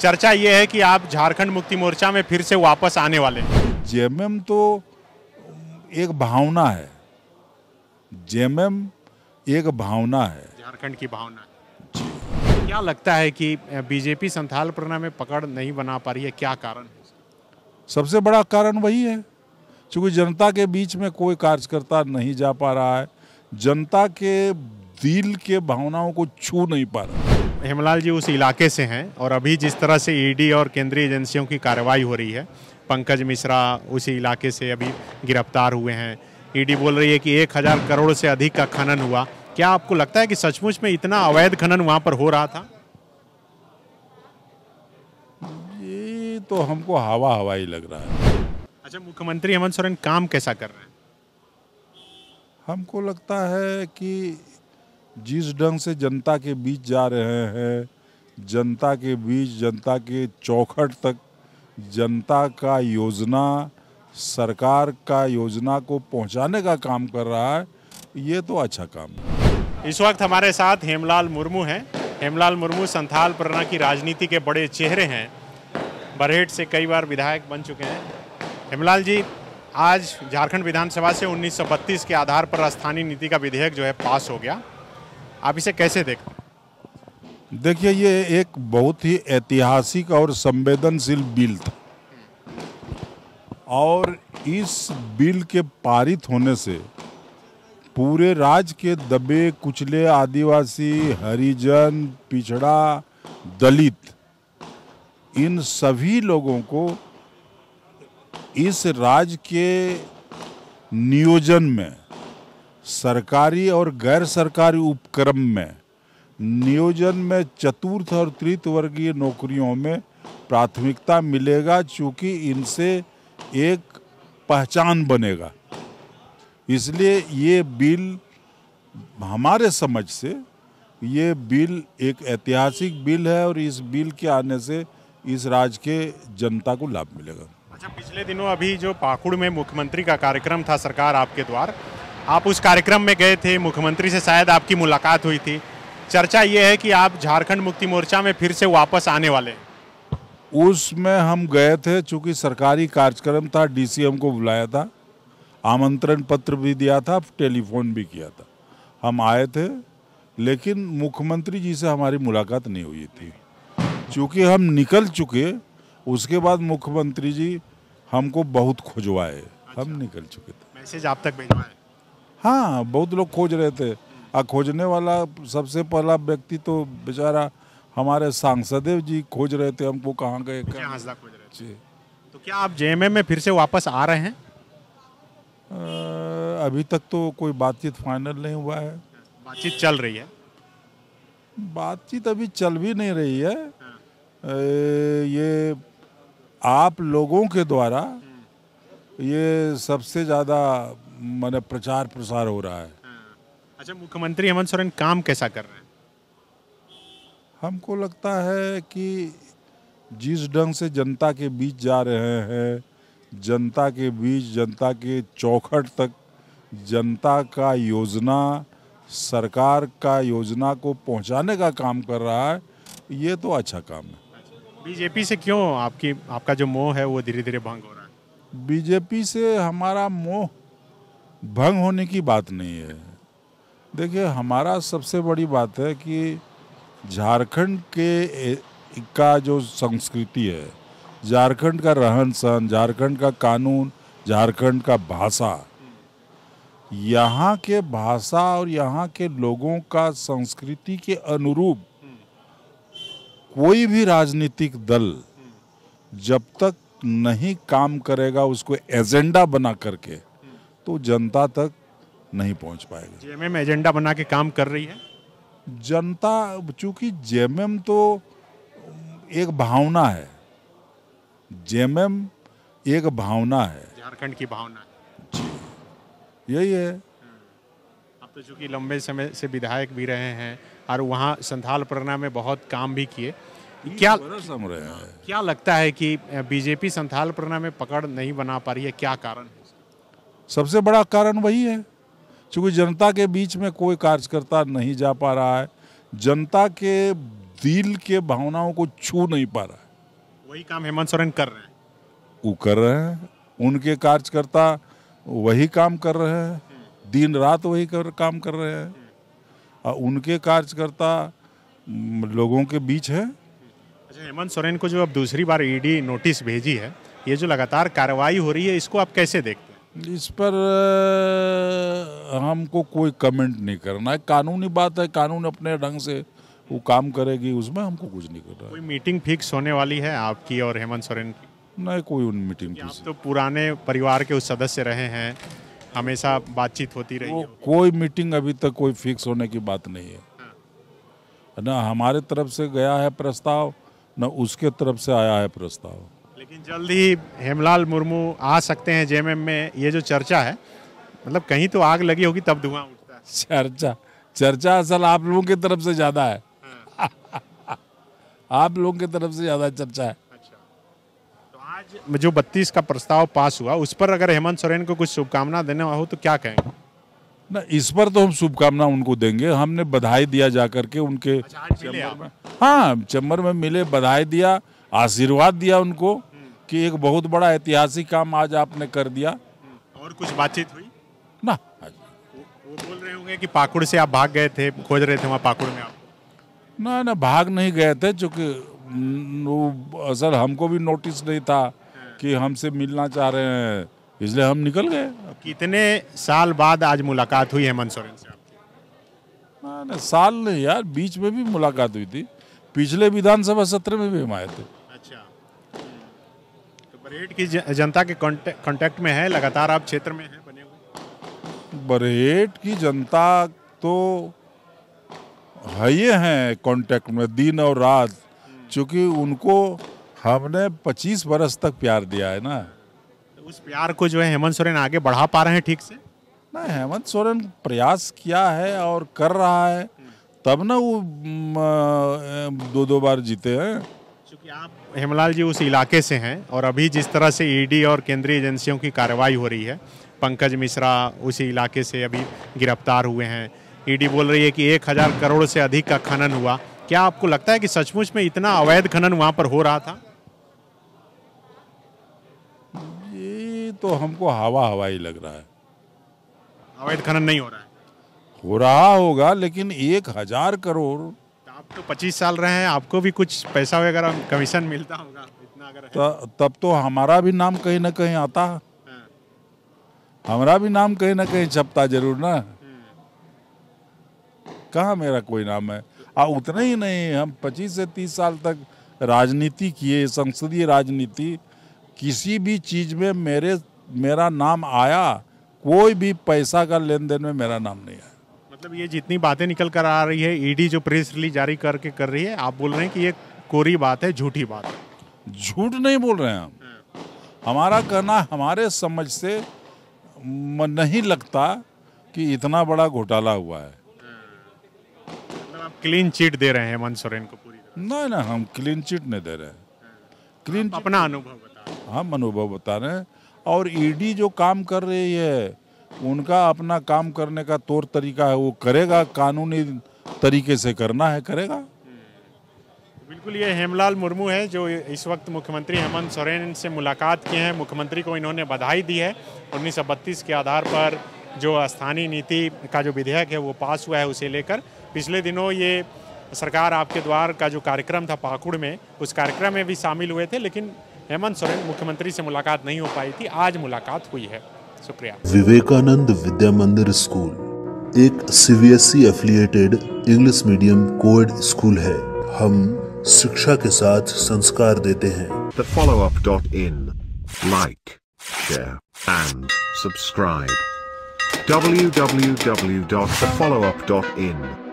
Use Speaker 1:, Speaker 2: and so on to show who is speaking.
Speaker 1: चर्चा ये है कि आप झारखंड मुक्ति मोर्चा में फिर से वापस आने वाले हैं
Speaker 2: जेएमएम तो एक भावना है जेएमएम एक भावना है
Speaker 1: झारखंड की भावना क्या लगता है कि बीजेपी संथाल प्रणा में पकड़ नहीं बना पा रही है क्या कारण
Speaker 2: सबसे बड़ा कारण वही है क्योंकि जनता के बीच में कोई कार्यकर्ता नहीं जा पा रहा है जनता के
Speaker 1: दिल के भावनाओं को छू नहीं पा रहा हेमलाल जी उस इलाके से हैं और अभी जिस तरह से ईडी e और केंद्रीय एजेंसियों की कार्रवाई हो रही है पंकज मिश्रा उसी इलाके से अभी गिरफ्तार हुए हैं ईडी e बोल रही है कि एक हज़ार करोड़ से अधिक का खनन हुआ क्या आपको लगता है कि सचमुच में इतना अवैध खनन वहाँ पर हो रहा था ये तो हमको हवा हवा ही लग रहा है अच्छा मुख्यमंत्री हेमंत सोरेन काम कैसा कर रहे हैं
Speaker 2: हमको लगता है कि जिस ढंग से जनता के बीच जा रहे हैं जनता के बीच जनता के चौखट तक जनता का योजना सरकार का योजना को पहुंचाने का काम कर रहा है ये तो अच्छा काम
Speaker 1: है इस वक्त हमारे साथ हेमलाल मुर्मू हैं हेमलाल मुर्मू संथाल परना की राजनीति के बड़े चेहरे हैं बरहेट से कई बार विधायक बन चुके हैं हेमलाल जी आज झारखंड विधानसभा से 1932 के आधार पर स्थानीय नीति का विधेयक जो है पास हो गया आप इसे कैसे देख
Speaker 2: देखिए ये एक बहुत ही ऐतिहासिक और संवेदनशील बिल था
Speaker 1: और इस
Speaker 2: बिल के पारित होने से पूरे राज्य के दबे कुचले आदिवासी हरिजन पिछड़ा दलित इन सभी लोगों को इस राज्य के नियोजन में सरकारी और गैर सरकारी उपक्रम में नियोजन में चतुर्थ और तृतीय वर्गीय नौकरियों में प्राथमिकता मिलेगा चूँकि इनसे एक पहचान बनेगा इसलिए ये बिल हमारे समझ से ये बिल एक ऐतिहासिक बिल है और इस बिल के आने से इस राज्य के जनता को लाभ मिलेगा अच्छा
Speaker 1: पिछले दिनों अभी जो पाकुड़ में मुख्यमंत्री का कार्यक्रम था सरकार आपके द्वार आप उस कार्यक्रम में गए थे मुख्यमंत्री से शायद आपकी मुलाकात हुई थी चर्चा ये है कि आप झारखंड मुक्ति मोर्चा में फिर से वापस आने वाले
Speaker 2: उसमें हम गए थे चूँकि सरकारी कार्यक्रम था डी हमको बुलाया था आमंत्रण पत्र भी दिया था टेलीफोन भी किया था हम आए थे लेकिन मुख्यमंत्री जी से हमारी मुलाकात नहीं हुई थी चूँकि हम निकल चुके उसके बाद मुख्यमंत्री जी हमको बहुत खुजवाए अच्छा। हम निकल चुके थे
Speaker 1: मैसेज आप तक भेजवाए
Speaker 2: हाँ बहुत लोग खोज रहे थे और खोजने वाला सबसे पहला व्यक्ति तो बेचारा हमारे सांसदेव जी खोज रहे थे हमको कहाँ
Speaker 1: गए अच्छा, जी
Speaker 2: तो क्या आप जेएमए में फिर से वापस आ रहे हैं आ, अभी तक तो कोई बातचीत फाइनल नहीं हुआ है बातचीत चल रही है बातचीत अभी चल भी नहीं रही है हाँ। ए, ये आप लोगों के द्वारा हम्म। ये सबसे ज़्यादा मतलब प्रचार प्रसार हो रहा है हाँ। अच्छा मुख्यमंत्री हेमंत सोरेन
Speaker 1: काम कैसा कर रहे हैं
Speaker 2: हमको लगता है कि जिस ढंग से जनता के बीच जा रहे हैं जनता के बीच जनता के चौखट तक जनता का योजना सरकार का योजना को पहुंचाने का काम कर रहा है ये तो अच्छा काम है
Speaker 1: अच्छा, बीजेपी से क्यों आपकी आपका जो मोह है वो धीरे धीरे भंग हो रहा
Speaker 2: है बीजेपी से हमारा मोह भंग होने की बात नहीं है देखिए हमारा सबसे बड़ी बात है कि झारखंड के का जो संस्कृति है झारखंड का रहन सहन झारखंड का कानून झारखंड का भाषा यहाँ के भाषा और यहाँ के लोगों का संस्कृति के अनुरूप कोई भी राजनीतिक दल जब तक नहीं काम करेगा उसको एजेंडा बना करके तो जनता तक नहीं पहुंच पाएगा
Speaker 1: जेएमएम एजेंडा बना के काम कर
Speaker 2: रही है जनता चूंकि जेएमएम तो एक भावना है जेएमएम एक भावना है
Speaker 1: झारखंड की भावना यही है हम्म। आप तो चूंकि लंबे समय से विधायक भी रहे हैं और वहाँ संथाल परगना में बहुत काम भी किए क्या रहे हैं क्या लगता है कि बीजेपी संथाल परगना में पकड़ नहीं बना पा रही है क्या कारण है सबसे बड़ा कारण वही है क्योंकि जनता के बीच में कोई कार्यकर्ता
Speaker 2: नहीं जा पा रहा है जनता के दिल के भावनाओं को छू नहीं पा रहा है वही काम हेमंत सोरेन कर रहे हैं वो कर रहे हैं उनके कार्यकर्ता वही काम कर रहे हैं दिन रात वही कर काम कर रहे हैं
Speaker 1: और उनके कार्यकर्ता
Speaker 2: लोगों के बीच है अच्छा
Speaker 1: हेमंत सोरेन को जो अब दूसरी बार ईडी नोटिस भेजी है ये जो लगातार कार्रवाई हो रही है इसको आप कैसे देखते
Speaker 2: इस पर हमको कोई कमेंट नहीं करना है कानूनी
Speaker 1: बात है कानून अपने ढंग से वो काम करेगी उसमें हमको कुछ नहीं करना कोई मीटिंग फिक्स होने वाली है आपकी और हेमंत सोरेन
Speaker 2: की नहीं कोई उन मीटिंग फिक्स तो
Speaker 1: पुराने परिवार के उस सदस्य रहे हैं हमेशा बातचीत होती रही है कोई मीटिंग अभी तक कोई फिक्स होने की
Speaker 2: बात नहीं है हाँ। न हमारे तरफ से गया है प्रस्ताव न उसके
Speaker 1: तरफ से आया है प्रस्ताव लेकिन जल्द ही हेमलाल मुर्मू आ सकते हैं जेएमएम में ये जो चर्चा है मतलब कहीं तो आग लगी होगी तब धुआं उठता है चर्चा चर्चा असल आप लोगों की तरफ से ज़्यादा है हाँ। आप लोगों की तरफ से ज़्यादा चर्चा है अच्छा तो आज जो बत्तीस का प्रस्ताव पास हुआ उस पर अगर हेमंत सोरेन को कुछ शुभकामना देने हो तो क्या कहेंगे ना
Speaker 2: इस पर तो हम शुभकामना उनको देंगे हमने बधाई दिया जा करके उनके अच्छा, चैम्बर में हाँ चैम्बर में मिले बधाई दिया आशीर्वाद दिया उनको कि एक बहुत बड़ा ऐतिहासिक काम आज आपने कर दिया
Speaker 1: और कुछ बातचीत हुई ना वो, वो बोल रहे होंगे कि पाकुड़ से आप भाग गए थे खोज रहे थे वहाँ पाकुड़ में आप ना ना भाग नहीं गए थे चूँकि वो
Speaker 2: असल हमको भी नोटिस नहीं था कि हमसे मिलना चाह रहे हैं इसलिए हम निकल गए कितने साल बाद आज मुलाकात हुई हेमंत सोरेन से ना ना साल नहीं यार बीच में भी मुलाकात हुई थी पिछले विधानसभा सत्र में भी हम आए थे
Speaker 1: बरेड की जनता के कांटेक्ट में है लगातार आप क्षेत्र में हैं बने हुए बरेड की जनता तो
Speaker 2: है ये हैं कांटेक्ट में दिन और रात क्योंकि उनको हमने 25 बरस तक प्यार दिया है ना तो उस प्यार को जो है हेमंत सोरेन आगे बढ़ा पा रहे हैं ठीक से ना हेमंत सोरेन प्रयास किया है और कर रहा है
Speaker 1: तब ना वो दो दो बार जीते हैं चूँकि आप हेमलाल जी उस इलाके से हैं और अभी जिस तरह से ईडी e और केंद्रीय एजेंसियों की कार्रवाई हो रही है पंकज मिश्रा उसी इलाके से अभी गिरफ्तार हुए हैं ईडी e बोल रही है कि एक हज़ार करोड़ से अधिक का खनन हुआ क्या आपको लगता है कि सचमुच में इतना अवैध खनन वहाँ पर हो रहा था
Speaker 2: ये तो हमको हवा हवा
Speaker 1: ही लग रहा है अवैध खनन नहीं हो रहा है हो रहा होगा लेकिन एक हजार करोड़ तो 25 साल रहे हैं आपको भी कुछ पैसा वगैरह कमीशन मिलता होगा
Speaker 2: इतना अगर तो, तब तो हमारा भी नाम कहीं ना कहीं आता है हाँ। हमारा भी नाम कहीं ना कहीं छपता जरूर ना हाँ। कहा मेरा कोई नाम है आ उतना ही नहीं हम 25 से 30 साल तक राजनीति किए संसदीय राजनीति किसी भी चीज में मेरे मेरा नाम आया कोई भी पैसा का लेन देन में मेरा नाम नहीं आया मतलब ये जितनी बातें निकल कर आ रही है ईडी e जो प्रेस रिलीज जारी करके कर रही है आप बोल रहे हैं कि ये कोरी बात है झूठी बात है झूठ नहीं बोल रहे हैं हम हमारा कहना हमारे समझ से नहीं लगता कि इतना बड़ा घोटाला हुआ है मतलब आप क्लीन चिट दे रहे हैं हेमंत सोरेन को पूरी ना ना हम क्लीन चिट नहीं दे रहे हैं क्लीन अपना अनुभव बता हम अनुभव बता रहे हैं और ईडी e जो काम कर रही है उनका अपना काम करने का तौर तरीका है वो करेगा कानूनी तरीके से करना है करेगा
Speaker 1: बिल्कुल ये हेमलाल मुर्मू हैं जो इस वक्त मुख्यमंत्री हेमंत सोरेन से मुलाकात किए हैं मुख्यमंत्री को इन्होंने बधाई दी है उन्नीस के आधार पर जो स्थानीय नीति का जो विधेयक है वो पास हुआ है उसे लेकर पिछले दिनों ये सरकार आपके द्वार का जो कार्यक्रम था पाकुड़ में उस कार्यक्रम में भी शामिल हुए थे लेकिन हेमंत सोरेन मुख्यमंत्री से मुलाकात नहीं हो पाई थी आज मुलाकात हुई है शुक्रिया
Speaker 2: विवेकानंद विद्या मंदिर स्कूल एक CBSE affiliated English medium coed school है हम शिक्षा के साथ संस्कार देते हैं follow up dot in like share and
Speaker 1: subscribe www.thefollowup.in